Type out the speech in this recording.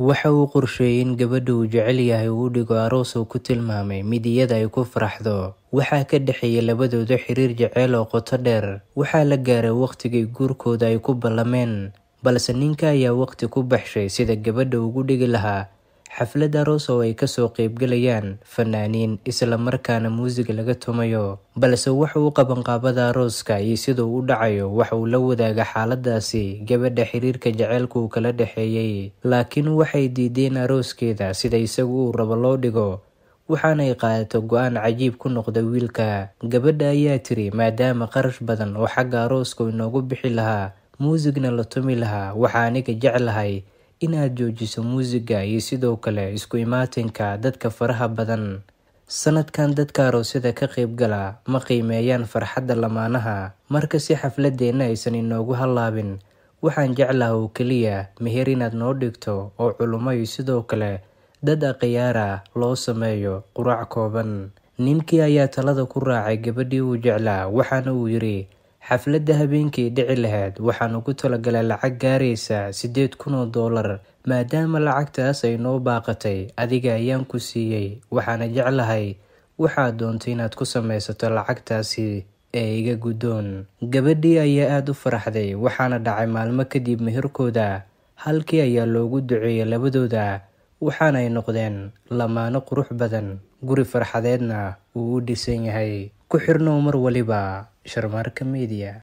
Waxa uu qorsheeyay in gabadha uu jecel yahay uu u dhigo aroos oo ku tilmaamay mid iyada ay ku faraxdo. Waxaa ka dhexeeya labadooda xiriir jacayl oo qoto dheer. Waxaa la gaaray waqtigii guurkooda ay ku ballameen, balse ninka ayaa waqti ku baxshay sida gabadha ugu dhigi lahaa xafladda rosow ay kasoo qeybgalayaan fanaaniin isla markaana muusig laga tumayo balse wax uu qabanqaabada rooska iyo sida u dhacayo waxa uu la wadaaga xaaladaasi gabadha xiriirka jaceylka uu kala dhexeeyey laakiin waxay diideen arooskeeda sida isagu uu rabo loo dhigo waxaanay qaadato go-aan cajiib ku noqda wiilka gabadha ayaa tiri maadaama qarash badan oo xagga arooska inoogu bixi lahaa muusigna la tumi lahaa waxa aniga jeclahay inaad joojiso muusiga iyo sidoo kale isku imaatinka dadka faraha badan sanadkan dadka aroosyada ka qeybgala ma qiimeeyaan farxadda lamaanaha marka si xafladeenna aysan inoogu hallaabin waxaan jeclaha oo keliya meher inaad noo dhigto oo culummo sidoo kale dad aqiyaar loo sameeyo quraac kooban ninkii ayaa talada ku raacay gabadhii uu jeclaa waxaana uu yidhi xafladda habeenkii dhici lahayd waxaan ugu talagalay lacag gaaraysa siddeed kun oo doolar maadaama lacagtaas ay noo baaqatay adiga ayaan ku siiyey waxaana jeclahay waxaad doontay inaad ku samaysato lacagtaasi ee iga guddoon gabadhii ayaa aada u faraxday waxaana dhacay maalmo kadib mihirkooda halkii ayaa loogu duceeyey labadooda waxaana ay noqdeen lamaano qurux badan guri farxadeedna uu u dhisan yahay ku xirnow mar waliba sharmaarka miidiya